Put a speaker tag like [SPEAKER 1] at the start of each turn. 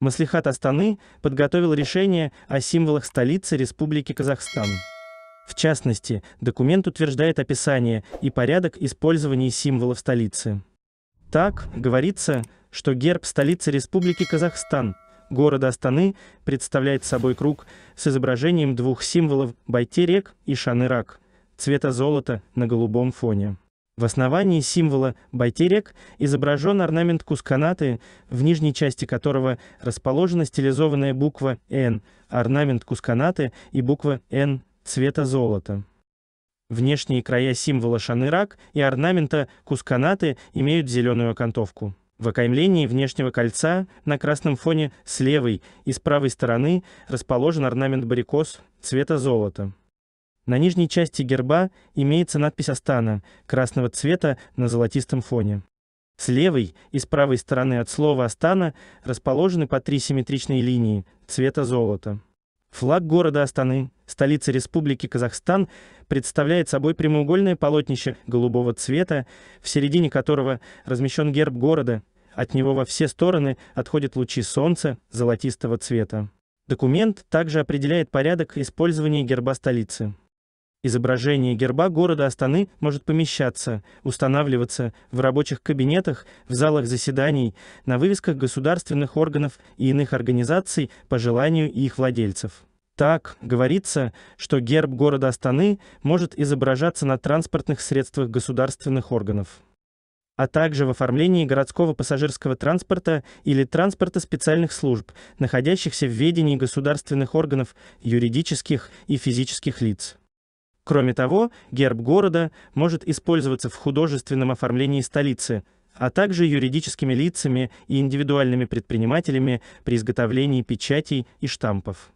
[SPEAKER 1] Маслихат Астаны подготовил решение о символах столицы Республики Казахстан. В частности, документ утверждает описание и порядок использования символов столицы. Так, говорится, что герб столицы Республики Казахстан, города Астаны, представляет собой круг с изображением двух символов Байтерек и Шанырак, цвета золота на голубом фоне. В основании символа байтерек изображен орнамент кусканаты, в нижней части которого расположена стилизованная буква «Н», орнамент кусканаты и буква «Н» цвета золота. Внешние края символа шанырак и орнамента кусканаты имеют зеленую окантовку. В окаймлении внешнего кольца на красном фоне с левой и с правой стороны расположен орнамент барикос цвета золота. На нижней части герба имеется надпись Астана красного цвета на золотистом фоне. С левой и с правой стороны от слова Астана расположены по три симметричные линии цвета золота. Флаг города Астаны, столицы Республики Казахстан, представляет собой прямоугольное полотнище голубого цвета, в середине которого размещен герб города. От него во все стороны отходят лучи солнца золотистого цвета. Документ также определяет порядок использования герба столицы. Изображение герба города Астаны может помещаться, устанавливаться в рабочих кабинетах, в залах заседаний, на вывесках государственных органов и иных организаций по желанию их владельцев. Так, говорится, что герб города Астаны может изображаться на транспортных средствах государственных органов а также в оформлении городского пассажирского транспорта или транспорта специальных служб, находящихся в ведении государственных органов, юридических и физических лиц. Кроме того, герб города может использоваться в художественном оформлении столицы, а также юридическими лицами и индивидуальными предпринимателями при изготовлении печатей и штампов.